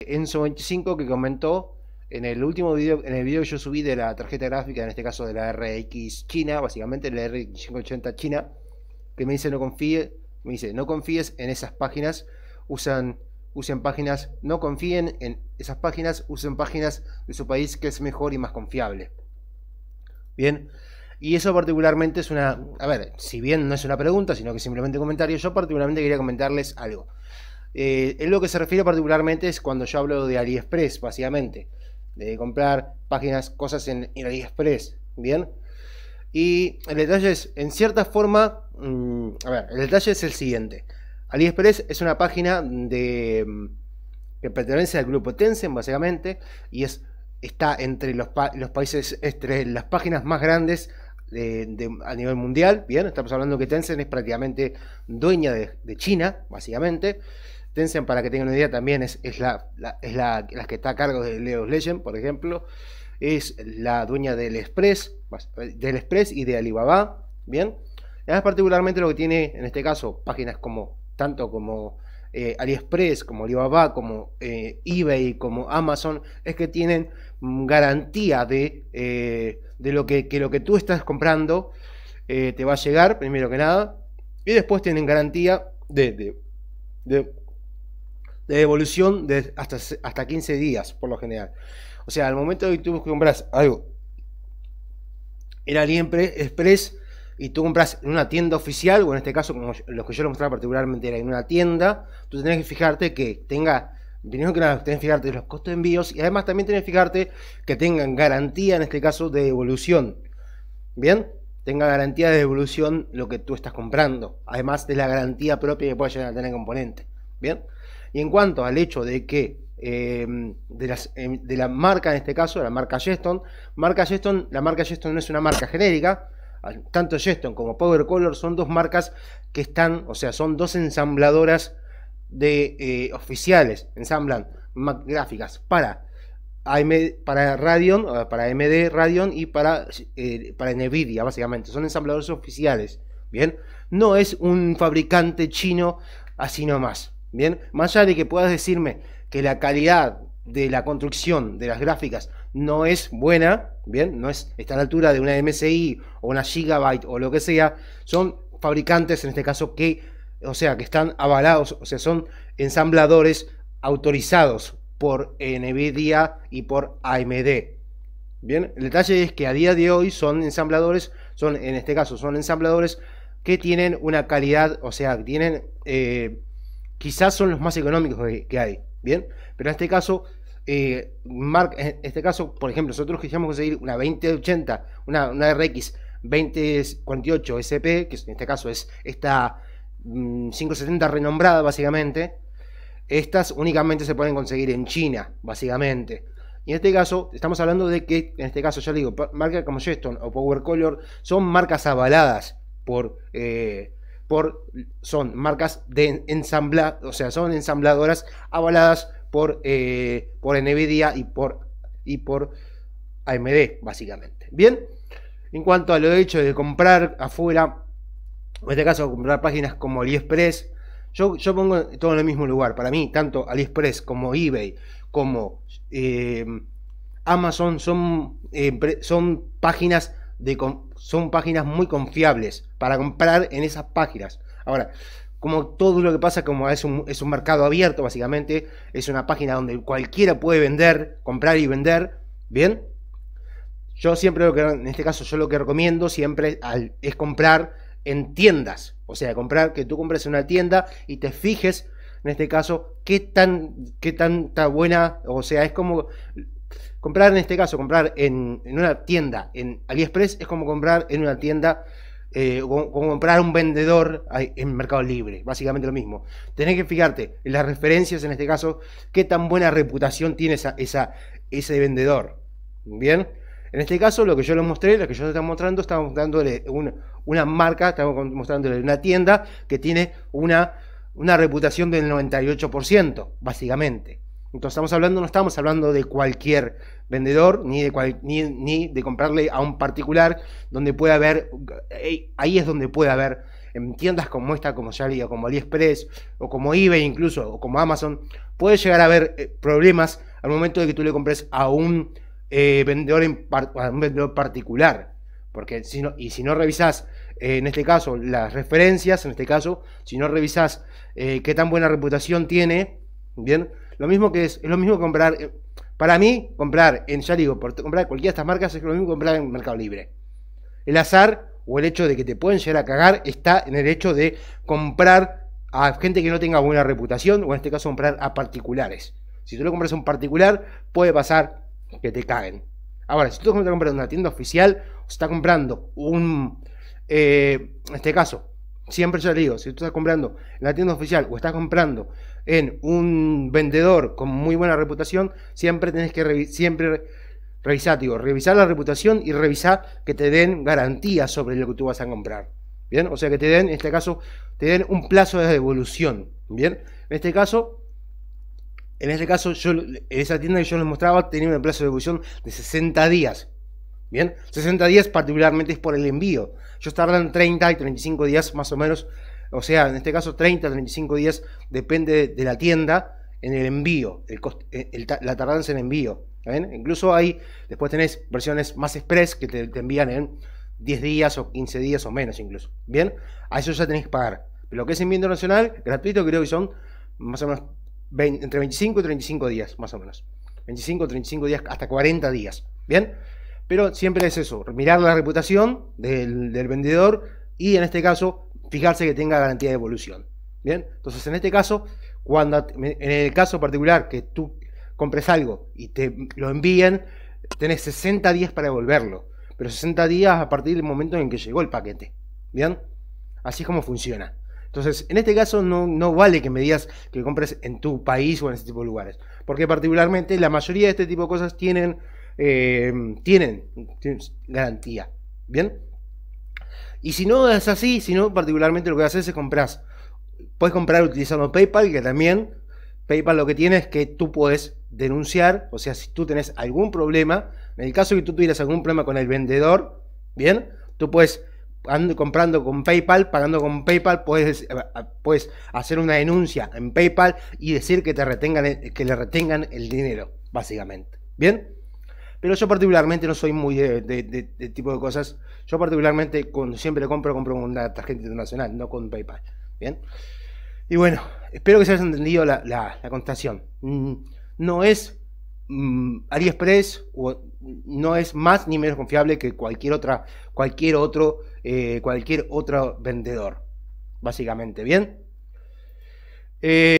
Enzo25 que comentó en el último video, en el video que yo subí de la tarjeta gráfica, en este caso de la RX China, básicamente la RX 580 China, que me dice no confíe, me dice no confíes en esas páginas, usan usen páginas, no confíen en esas páginas, usen páginas de su país que es mejor y más confiable. Bien, y eso particularmente es una, a ver, si bien no es una pregunta, sino que simplemente un comentario, yo particularmente quería comentarles algo. Es eh, lo que se refiere particularmente es cuando yo hablo de AliExpress, básicamente, de comprar páginas, cosas en, AliExpress, ¿bien? Y el detalle es, en cierta forma, mm, a ver, el detalle es el siguiente. AliExpress es una página de mm, que pertenece al grupo Tencent, básicamente, y es, está entre los, países, entre las páginas más grandes a nivel mundial, ¿bien? Estamos hablando que Tencent es prácticamente dueña de China, básicamente para que tengan una idea, también es, la, es la, que está a cargo de Leo's Legend, por ejemplo. Es la dueña del Express, del Express y de Alibaba. Bien. Además, particularmente lo que tiene, en este caso, páginas como tanto como eh, AliExpress, como Alibaba, como eh, eBay, como Amazon, es que tienen mm, garantía de, eh, de lo que, lo que tú estás comprando te va a llegar, primero que nada. Y después tienen garantía de, de de devolución de hasta, hasta 15 días, por lo general. O sea, al momento de que tú compras algo en express y tú compras en una tienda oficial, o en este caso, como los que yo lo mostraba particularmente, era en una tienda, tú tenés que fijarte que tenga Primero que nada, tenés que fijarte los costos de envíos y además también tenés que fijarte que tengan garantía, en este caso, de devolución. ¿Bien? Tenga garantía de devolución lo que tú estás comprando. Además de la garantía propia que pueda llegar a tener el componente. ¿Bien? Y en cuanto al hecho de que em, de, las, em, de, la marca, en este caso, la marca Geston, marca la marca Geston no es una marca genérica, ah, tanto Geston como Power Color son dos marcas que están, o sea, son dos ensambladoras de eh, oficiales, ensamblan gráficas para para Radeon, ah, para MD Radeon y para, eh, para Nvidia, básicamente, son ensambladores oficiales, ¿bien? No es un fabricante chino así nomás. Bien, más allá de que puedas decirme que la calidad de la construcción de las gráficas no es buena, bien, no es, está a la altura de una MSI o una Gigabyte o lo que sea, son fabricantes en este caso que, o sea, que están avalados, o sea, son ensambladores autorizados por Nvidia y por AMD. Bien, el detalle es que a día de hoy son ensambladores, son en este caso son ensambladores que tienen una calidad, o sea, tienen eh, quizás son los más económicos que, hay, ¿bien? Pero en este caso, eh, en este caso, por ejemplo, nosotros quisiéramos conseguir una 2080, una, RX 2048 SP, que en este caso es esta 570 mm, renombrada básicamente, estas únicamente se pueden conseguir en China, básicamente. Y en este caso, estamos hablando de que, en este caso, ya digo, marcas como Jetstone o Power Color son marcas avaladas por eh, por, son marcas de ensambla, o sea, son ensambladoras avaladas por, eh, por NVIDIA y por, y por AMD, básicamente. Bien, en cuanto a lo hecho de comprar afuera, en este caso comprar páginas como AliExpress, yo, yo pongo todo en el mismo lugar. Para mí, tanto AliExpress como eBay, como eh, Amazon, son, eh, son páginas son páginas muy confiables para comprar en esas páginas. Ahora, como todo lo que pasa, como es un, es un mercado abierto, básicamente, es una página donde cualquiera puede vender, comprar y vender, ¿bien? Yo siempre lo que, en este caso, yo lo que recomiendo siempre es comprar en tiendas. O sea, comprar, que tú compres en una tienda y te fijes, en este caso, qué tan, qué tanta buena, o sea, es como Comprar en este caso, comprar en, una tienda en AliExpress es como comprar en una tienda eh, como comprar un vendedor en Mercado Libre, básicamente lo mismo. Tenés que fijarte en las referencias, en este caso, qué tan buena reputación tiene esa, ese vendedor. Bien, en este caso, lo que yo les mostré, lo que yo les estaba mostrando, estamos dándole una, una marca, estamos mostrándole una tienda que tiene una, una reputación del 98%, básicamente. Entonces estamos hablando, no estamos hablando de cualquier vendedor, ni de, ni, de comprarle a un particular, donde puede haber, eh, ahí es donde puede haber en tiendas como esta, como ya digo, como AliExpress, o como eBay incluso, o como Amazon, puede llegar a haber eh, problemas al momento de que tú le compres a un, eh, vendedor, un vendedor particular. Porque si no, y si no revisás, en este caso, las referencias, en este caso, si no revisás qué tan buena reputación tiene, ¿bien? Lo mismo que es, es lo mismo comprar. Eh, para mí, comprar en, ya digo, por comprar cualquiera de estas marcas es lo mismo que comprar en Mercado Libre. El azar o el hecho de que te pueden llegar a cagar está en el hecho de comprar a gente que no tenga buena reputación o en este caso comprar a particulares. Si tú lo compras a un particular, puede pasar que te caguen. Ahora, si tú estás comprando una tienda oficial, o estás comprando un, eh, en este caso, siempre yo digo, si tú estás comprando en la tienda oficial o estás comprando en un vendedor con muy buena reputación, siempre tenés que revisar, revisar la reputación y revisar que te den garantías sobre lo que tú vas a comprar. Bien, o sea que te den, en este caso, te den un plazo de devolución. Bien, en este caso, en este caso, yo, esa tienda que yo les mostraba tenía un plazo de devolución de 60 días. Bien, 60 días particularmente es por el envío. Ellos tardan 30 y 35 días más o menos, o sea, en este caso 30, 35 días, depende de la tienda en el envío, el eh, la tardanza en envío. Incluso ahí después tenés versiones más express que te, envían en 10 días o 15 días o menos incluso. Bien, a eso ya tenés que pagar. Pero lo que es envío internacional, gratuito, creo que son más o menos entre 25 y 35 días, más o menos. 25, 35 días, hasta 40 días. Bien, pero siempre es eso, mirar la reputación del, vendedor y en este caso fijarse que tenga garantía de evolución Bien, entonces en este caso, cuando en el caso particular que tú compres algo y te lo envíen, tenés 60 días para devolverlo, pero 60 días a partir del momento en que llegó el paquete. Bien, así es como funciona. Entonces, en este caso no, no, vale que me digas que compres en tu país o en ese tipo de lugares. Porque particularmente la mayoría de este tipo de cosas tienen eh, tienen, garantía. ¿Bien? Y si no es así, si no, particularmente lo que haces es comprar Puedes comprar utilizando PayPal, que también PayPal lo que tiene es que tú puedes denunciar, o sea, si tú tenés algún problema, en el caso que tú tuvieras algún problema con el vendedor, ¿bien? Tú puedes comprando con PayPal, pagando con PayPal, puedes, eh, puedes hacer una denuncia en PayPal y decir que te retengan, eh, que le retengan el dinero, básicamente. ¿Bien? Pero yo particularmente no soy muy de, este tipo de cosas. Yo particularmente con siempre compro, compro con una tarjeta internacional, no con PayPal. Bien. Y bueno, espero que se haya entendido la, la, mm, No es mm, AliExpress, no es más ni menos confiable que cualquier otra, cualquier otro, eh, cualquier otro vendedor. Básicamente, ¿bien? Eh,